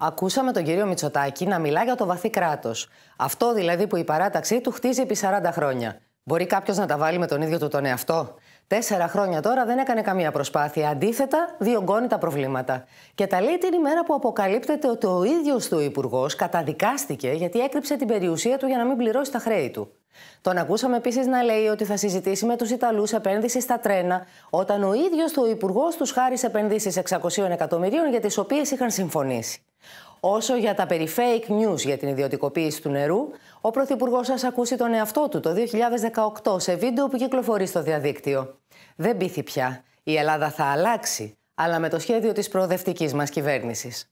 Ακούσαμε τον κύριο Μητσοτάκη να μιλά για το βαθύ κράτος. Αυτό δηλαδή που η παράταξή του χτίζει επί 40 χρόνια. Μπορεί κάποιος να τα βάλει με τον ίδιο του τον εαυτό. Τέσσερα χρόνια τώρα δεν έκανε καμία προσπάθεια. Αντίθετα, διωγγώνει τα προβλήματα. Και τα λέει την ημέρα που αποκαλύπτεται ότι ο ίδιος του υπουργός καταδικάστηκε γιατί έκρυψε την περιουσία του για να μην πληρώσει τα χρέη του. Τον ακούσαμε επίσης να λέει ότι θα συζητήσει με τους Ιταλούς επένδυση στα τρένα, όταν ο ίδιος του υπουργός τους χάρισε επενδύσεις 600 εκατομμυρίων για τις οποίες είχαν συμφωνήσει. Όσο για τα περί fake news για την ιδιωτικοποίηση του νερού, ο Πρωθυπουργός σας ακούσει τον εαυτό του το 2018 σε βίντεο που κυκλοφορεί στο διαδίκτυο. Δεν πείθει πια. Η Ελλάδα θα αλλάξει, αλλά με το σχέδιο της προοδευτικής μας κυβέρνησης.